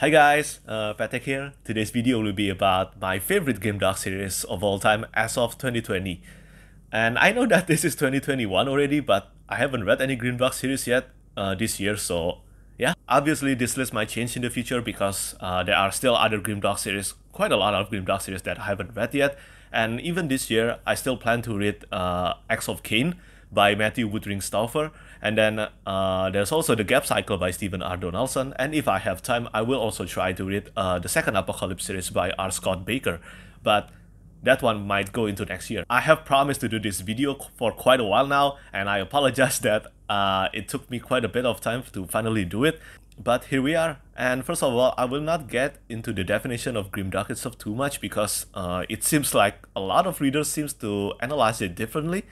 Hi guys, uh, Patek here. Today's video will be about my favorite Game Dark series of all time as of 2020. And I know that this is 2021 already, but I haven't read any Green Dark series yet uh, this year, so yeah. Obviously this list might change in the future because uh, there are still other Grim Dark series, quite a lot of Grim Dark series that I haven't read yet. And even this year, I still plan to read uh, Acts of Cain, by Matthew Woodring-Stauffer. And then uh, there's also The Gap Cycle by Stephen R. Donaldson. And if I have time, I will also try to read uh, the second Apocalypse series by R. Scott Baker. But that one might go into next year. I have promised to do this video for quite a while now, and I apologize that uh, it took me quite a bit of time to finally do it. But here we are, and first of all, I will not get into the definition of grimdark itself too much because uh, it seems like a lot of readers seems to analyze it differently.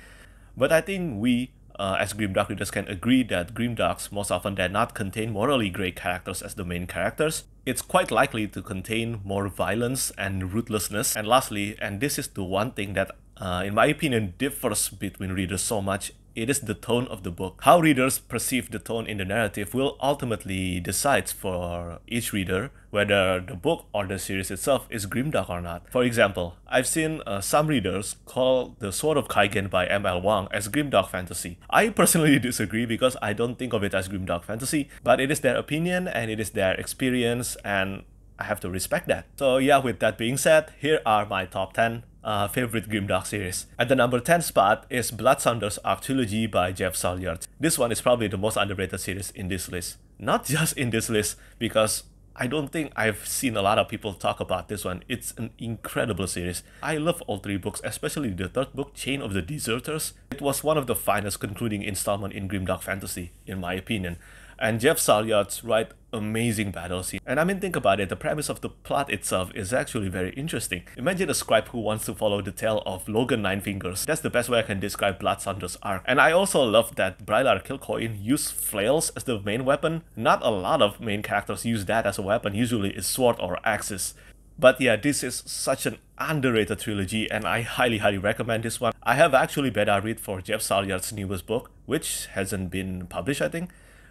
But I think we, uh, as Grim readers, can agree that Grim most often do not contain morally grey characters as the main characters. It's quite likely to contain more violence and ruthlessness. And lastly, and this is the one thing that, uh, in my opinion, differs between readers so much it is the tone of the book. How readers perceive the tone in the narrative will ultimately decide for each reader whether the book or the series itself is grimdark or not. For example, I've seen uh, some readers call The Sword of Kaigen by M.L. Wang as grimdark fantasy. I personally disagree because I don't think of it as grimdark fantasy, but it is their opinion and it is their experience and I have to respect that. So yeah, with that being said, here are my top 10 uh, favorite Grimdark series. At the number 10 spot is Bloodsunder's Arctulogy by Jeff Salyard. This one is probably the most underrated series in this list. Not just in this list, because I don't think I've seen a lot of people talk about this one. It's an incredible series. I love all three books, especially the third book, Chain of the Deserters. It was one of the finest concluding installment in Grimdark Fantasy, in my opinion. And Jeff Salyard's write amazing battle scene. And I mean, think about it, the premise of the plot itself is actually very interesting. Imagine a scribe who wants to follow the tale of Logan Nine Fingers. That's the best way I can describe Bloodthunder's arc. And I also love that Brylar Kilcoin used flails as the main weapon. Not a lot of main characters use that as a weapon, usually it's sword or axes. But yeah, this is such an underrated trilogy and I highly, highly recommend this one. I have actually beta read for Jeff Salyard's newest book, which hasn't been published, I think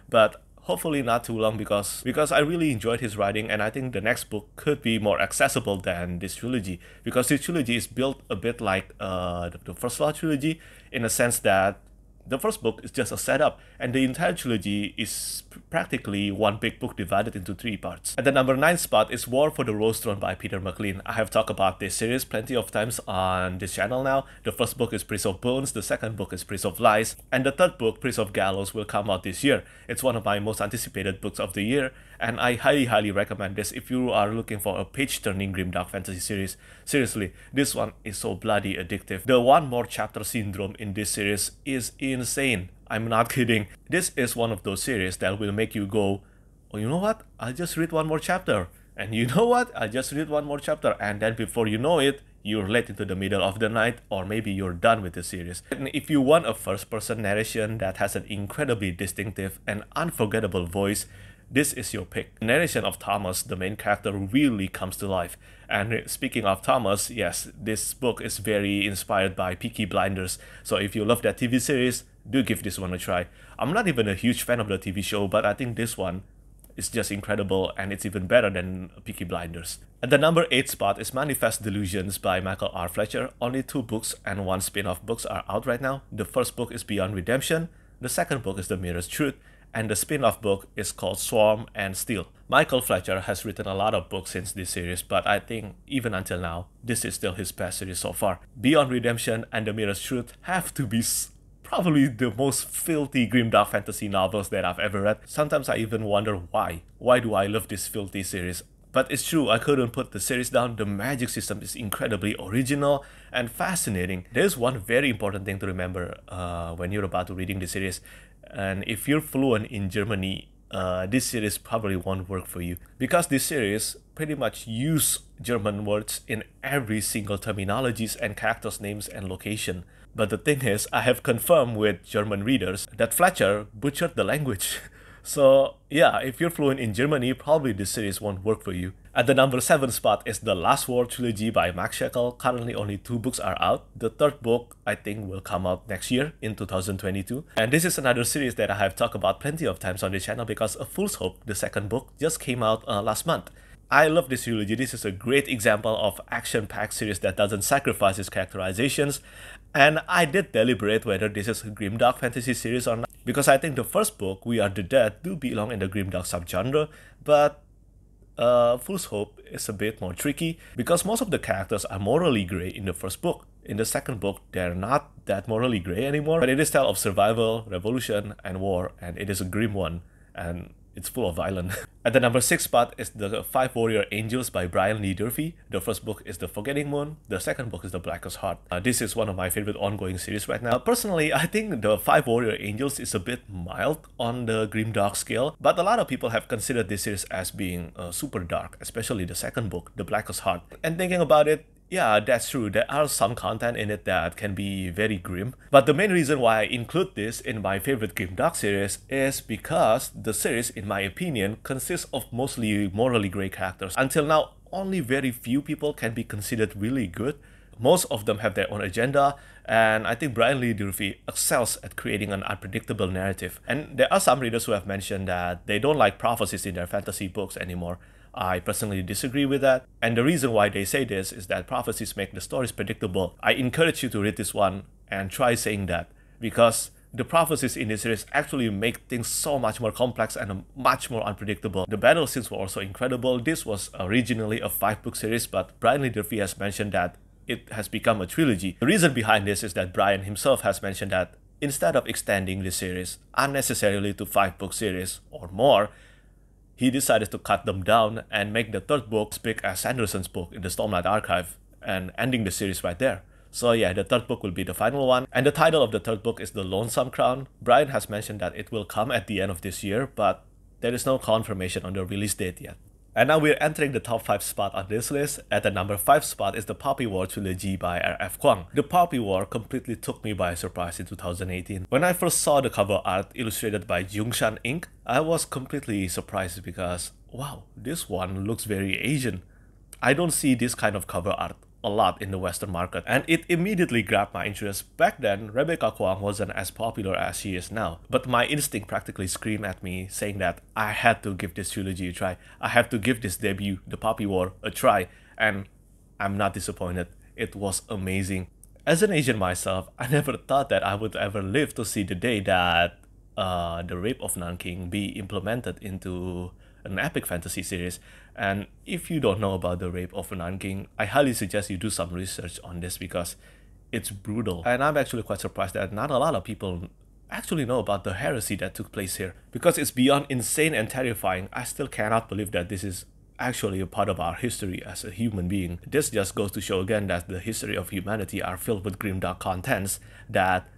but hopefully not too long because because I really enjoyed his writing and I think the next book could be more accessible than this trilogy because this trilogy is built a bit like uh, the, the first law trilogy in a sense that the first book is just a setup, and the entire trilogy is practically one big book divided into three parts. At the number 9 spot is War for the Rose Throne by Peter McLean. I have talked about this series plenty of times on this channel now. The first book is Prince of Bones, the second book is Prince of Lies, and the third book, Prince of Gallows, will come out this year. It's one of my most anticipated books of the year, and I highly, highly recommend this if you are looking for a page-turning grim dark fantasy series. Seriously, this one is so bloody addictive. The one more chapter syndrome in this series is insane. I'm not kidding. This is one of those series that will make you go, oh, you know what? I'll just read one more chapter. And you know what? I'll just read one more chapter. And then before you know it, you're late into the middle of the night or maybe you're done with the series. And if you want a first person narration that has an incredibly distinctive and unforgettable voice, this is your pick. An of Thomas, the main character, really comes to life. And speaking of Thomas, yes, this book is very inspired by Peaky Blinders. So if you love that TV series, do give this one a try. I'm not even a huge fan of the TV show, but I think this one is just incredible and it's even better than Peaky Blinders. At the number 8 spot is Manifest Delusions by Michael R. Fletcher. Only two books and one spin-off books are out right now. The first book is Beyond Redemption, the second book is The Mirror's Truth, and the spin-off book is called Swarm and Steel. Michael Fletcher has written a lot of books since this series, but I think even until now, this is still his best series so far. Beyond Redemption and The Mirror's Truth have to be probably the most filthy grimdark fantasy novels that I've ever read. Sometimes I even wonder why. Why do I love this filthy series? But it's true, I couldn't put the series down. The magic system is incredibly original and fascinating. There's one very important thing to remember uh, when you're about to reading the series. And if you're fluent in Germany, uh, this series probably won't work for you. Because this series pretty much use German words in every single terminologies and characters names and location. But the thing is, I have confirmed with German readers that Fletcher butchered the language. So yeah, if you're fluent in Germany, probably this series won't work for you. At the number 7 spot is The Last War Trilogy by Max Scheckel. Currently only two books are out. The third book, I think, will come out next year in 2022. And this is another series that I have talked about plenty of times on this channel because A Fool's Hope, the second book, just came out uh, last month. I love this trilogy. This is a great example of action-packed series that doesn't sacrifice its characterizations and I did deliberate whether this is a grimdark fantasy series or not, because I think the first book, We Are the Dead, do belong in the grimdark subgenre, but uh, Fool's Hope is a bit more tricky, because most of the characters are morally grey in the first book. In the second book, they're not that morally grey anymore, but it is tale of survival, revolution, and war, and it is a grim one. And it's full of violence. At the number 6 spot is The Five Warrior Angels by Brian Lee Durfee. The first book is The Forgetting Moon. The second book is The Blackest Heart. Uh, this is one of my favorite ongoing series right now. Personally, I think The Five Warrior Angels is a bit mild on the grim dark scale, but a lot of people have considered this series as being uh, super dark, especially the second book, The Blackest Heart. And thinking about it, yeah, that's true. There are some content in it that can be very grim. But the main reason why I include this in my favorite Grim Dark series is because the series, in my opinion, consists of mostly morally grey characters. Until now, only very few people can be considered really good. Most of them have their own agenda, and I think Brian Lee Durfee excels at creating an unpredictable narrative. And there are some readers who have mentioned that they don't like prophecies in their fantasy books anymore. I personally disagree with that. And the reason why they say this is that prophecies make the stories predictable. I encourage you to read this one and try saying that because the prophecies in this series actually make things so much more complex and much more unpredictable. The battle scenes were also incredible. This was originally a five-book series, but Brian Lee has mentioned that it has become a trilogy. The reason behind this is that Brian himself has mentioned that instead of extending the series unnecessarily to five book series or more, he decided to cut them down and make the third book as big as Anderson's book in the Stormlight Archive, and ending the series right there. So yeah, the third book will be the final one. And the title of the third book is The Lonesome Crown. Brian has mentioned that it will come at the end of this year, but there is no confirmation on the release date yet. And now we're entering the top 5 spot on this list. At the number 5 spot is The Poppy War Trilogy by R.F. Kuang. The Poppy War completely took me by surprise in 2018. When I first saw the cover art illustrated by Jungshan Inc., I was completely surprised because, wow, this one looks very Asian. I don't see this kind of cover art a lot in the Western market, and it immediately grabbed my interest. Back then, Rebecca Kwong wasn't as popular as she is now, but my instinct practically screamed at me saying that I had to give this trilogy a try. I have to give this debut, The Poppy War, a try, and I'm not disappointed. It was amazing. As an Asian myself, I never thought that I would ever live to see the day that uh, the Rape of Nanking be implemented into an epic fantasy series. And if you don't know about the rape of Nan King, I highly suggest you do some research on this because it's brutal. And I'm actually quite surprised that not a lot of people actually know about the heresy that took place here because it's beyond insane and terrifying. I still cannot believe that this is actually a part of our history as a human being. This just goes to show again that the history of humanity are filled with grim dark contents that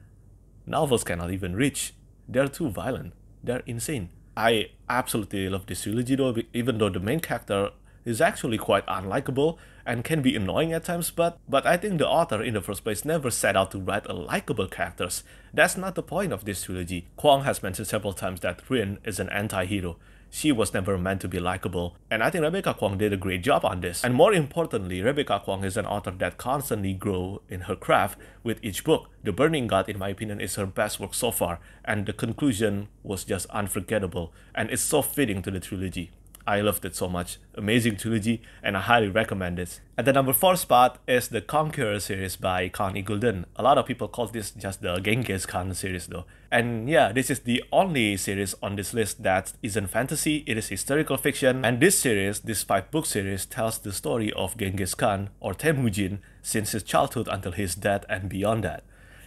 novels cannot even reach. They're too violent. They're insane. I absolutely love this trilogy though, even though the main character is actually quite unlikable and can be annoying at times, but, but I think the author in the first place never set out to write likable characters. That's not the point of this trilogy. Kwong has mentioned several times that Rin is an anti-hero, she was never meant to be likable, and I think Rebecca Kwong did a great job on this. And more importantly, Rebecca Kwong is an author that constantly grow in her craft with each book. The Burning God, in my opinion, is her best work so far, and the conclusion was just unforgettable, and it's so fitting to the trilogy. I loved it so much. Amazing trilogy, and I highly recommend it. At the number 4 spot is the Conqueror series by Khan Igulden. A lot of people call this just the Genghis Khan series though. And yeah, this is the only series on this list that isn't fantasy, it is historical fiction. And this series, this five book series, tells the story of Genghis Khan or Temujin since his childhood until his death and beyond that.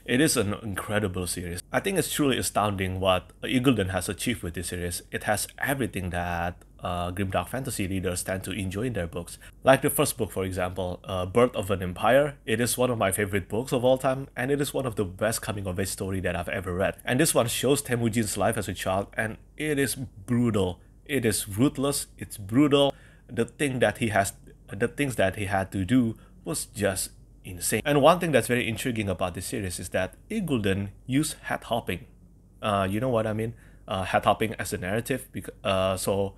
It is an incredible series. I think it's truly astounding what Eagledon has achieved with this series. It has everything that uh, grimdark fantasy readers tend to enjoy in their books. Like the first book, for example, uh, Birth of an Empire. It is one of my favorite books of all time, and it is one of the best coming-of-age story that I've ever read. And this one shows Temujin's life as a child, and it is brutal. It is ruthless. It's brutal. The thing that he has, the things that he had to do was just insane. And one thing that's very intriguing about this series is that Igulden used head hopping. Uh, you know what I mean? Uh, hopping as a narrative. Because, uh, so,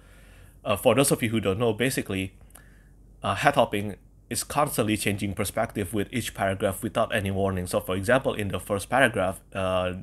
uh, for those of you who don't know, basically, head uh, hopping is constantly changing perspective with each paragraph without any warning. So, for example, in the first paragraph, uh,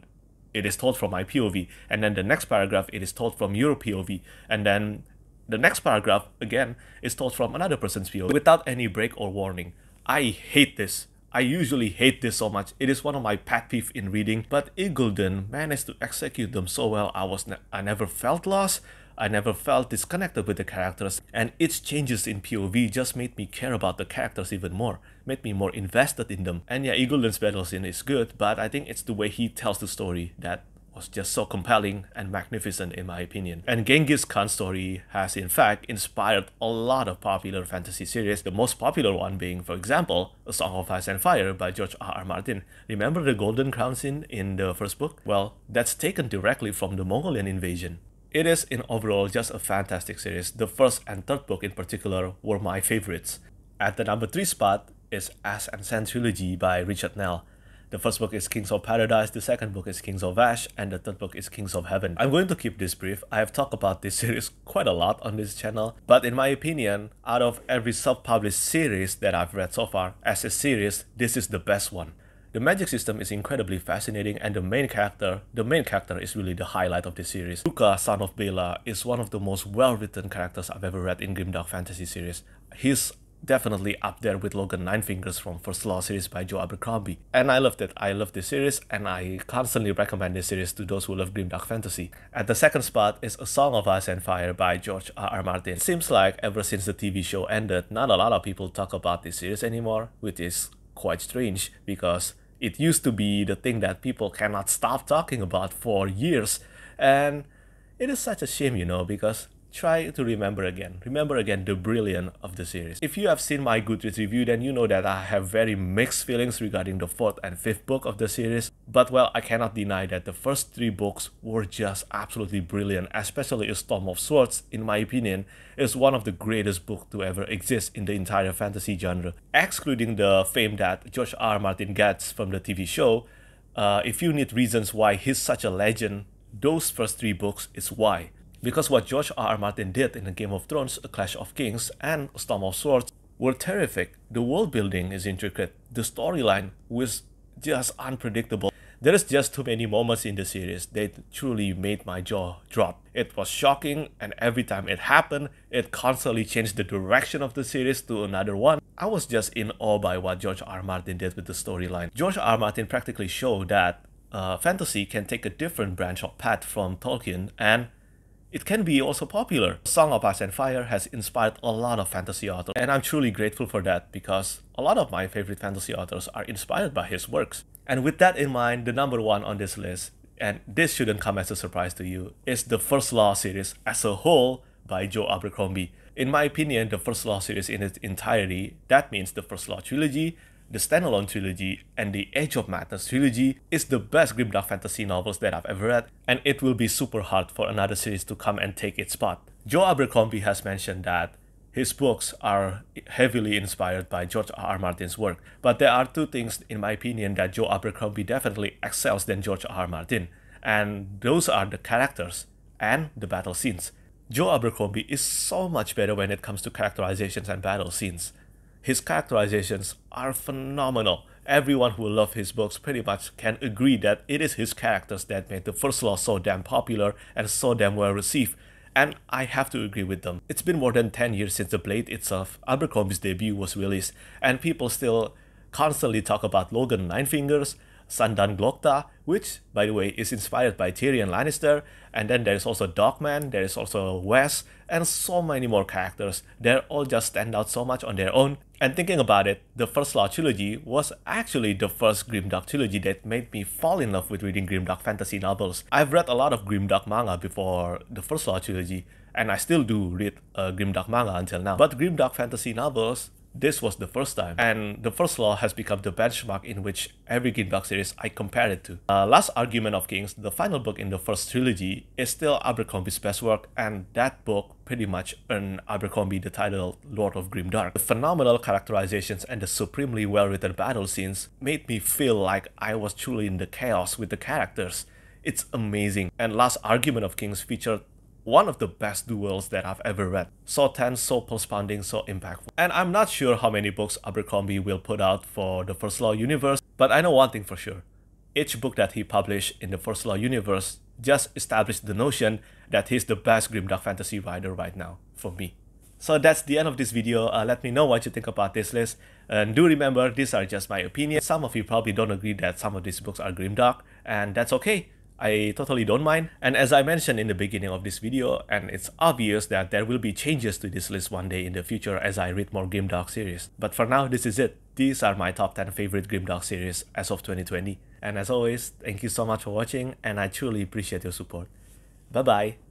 it is told from my POV, and then the next paragraph, it is told from your POV, and then the next paragraph, again, is told from another person's POV without any break or warning. I hate this. I usually hate this so much. It is one of my pet peeves in reading, but Eagledon managed to execute them so well. I was ne I never felt lost. I never felt disconnected with the characters, and its changes in POV just made me care about the characters even more, made me more invested in them. And yeah, Eagledon's battle scene is good, but I think it's the way he tells the story that was just so compelling and magnificent in my opinion. And Genghis Khan's story has in fact inspired a lot of popular fantasy series, the most popular one being, for example, A Song of Ice and Fire by George R. R. Martin. Remember the golden crown scene in the first book? Well, that's taken directly from the Mongolian invasion. It is in overall just a fantastic series. The first and third book in particular were my favorites. At the number 3 spot is Ass and Sand Trilogy by Richard Nell. The first book is Kings of Paradise, the second book is Kings of Ash, and the third book is Kings of Heaven. I'm going to keep this brief. I have talked about this series quite a lot on this channel, but in my opinion, out of every self-published series that I've read so far, as a series, this is the best one. The magic system is incredibly fascinating and the main character, the main character is really the highlight of the series. Luca, son of Bela, is one of the most well-written characters I've ever read in Grimdark Fantasy series. His definitely up there with Logan Nine Fingers from First Law series by Joe Abercrombie. And I loved it. I love this series and I constantly recommend this series to those who love grimdark fantasy. At the second spot is A Song of Ice and Fire by George R. R. Martin. Seems like ever since the TV show ended, not a lot of people talk about this series anymore, which is quite strange because it used to be the thing that people cannot stop talking about for years and it is such a shame, you know, because try to remember again. Remember again the brilliance of the series. If you have seen my Goodreads review, then you know that I have very mixed feelings regarding the fourth and fifth book of the series. But well, I cannot deny that the first three books were just absolutely brilliant, especially A Storm of Swords, in my opinion, is one of the greatest books to ever exist in the entire fantasy genre. Excluding the fame that George R. Martin gets from the TV show, uh, if you need reasons why he's such a legend, those first three books is why. Because what George R. R. Martin did in the Game of Thrones, A Clash of Kings, and A Storm of Swords were terrific. The world building is intricate. The storyline was just unpredictable. There is just too many moments in the series that truly made my jaw drop. It was shocking, and every time it happened, it constantly changed the direction of the series to another one. I was just in awe by what George R. R. Martin did with the storyline. George R. R. Martin practically showed that uh, fantasy can take a different branch of path from Tolkien and it can be also popular. Song of Ice and Fire has inspired a lot of fantasy authors, and I'm truly grateful for that because a lot of my favorite fantasy authors are inspired by his works. And with that in mind, the number one on this list, and this shouldn't come as a surprise to you, is the First Law series as a whole by Joe Abercrombie. In my opinion, the First Law series in its entirety, that means the First Law trilogy, the standalone trilogy and the Age of Madness trilogy is the best grimdark fantasy novels that I've ever read, and it will be super hard for another series to come and take its spot. Joe Abercrombie has mentioned that his books are heavily inspired by George R. R. Martin's work, but there are two things, in my opinion, that Joe Abercrombie definitely excels than George R. R. Martin, and those are the characters and the battle scenes. Joe Abercrombie is so much better when it comes to characterizations and battle scenes. His characterizations are phenomenal. Everyone who loved his books pretty much can agree that it is his characters that made the first law so damn popular and so damn well received. And I have to agree with them. It's been more than 10 years since The Blade itself, Abercrombie's debut, was released, and people still constantly talk about Logan Ninefingers, Sandan Glokta, which, by the way, is inspired by Tyrion Lannister. And then there is also Dogman, there is also Wes, and so many more characters. They all just stand out so much on their own. And thinking about it, the First Law trilogy was actually the first Grimdark trilogy that made me fall in love with reading Grimdark fantasy novels. I've read a lot of Grimdark manga before the First Law trilogy, and I still do read uh, Grimdark manga until now. But Grimdark fantasy novels this was the first time, and the first law has become the benchmark in which every Ginbach series I compare it to. Uh, Last Argument of Kings, the final book in the first trilogy, is still Abercrombie's best work, and that book pretty much earned Abercrombie the title Lord of Grimdark. The phenomenal characterizations and the supremely well-written battle scenes made me feel like I was truly in the chaos with the characters. It's amazing. And Last Argument of Kings featured one of the best duels that I've ever read. So tense, so postpounding, so impactful. And I'm not sure how many books Abercrombie will put out for the First Law universe, but I know one thing for sure. Each book that he published in the First Law universe just established the notion that he's the best grimdark fantasy writer right now, for me. So that's the end of this video. Uh, let me know what you think about this list. And do remember, these are just my opinions. Some of you probably don't agree that some of these books are grimdark, and that's okay. I totally don't mind. And as I mentioned in the beginning of this video, and it's obvious that there will be changes to this list one day in the future as I read more Grimdark series. But for now, this is it. These are my top 10 favorite Grimdark series as of 2020. And as always, thank you so much for watching and I truly appreciate your support. Bye bye!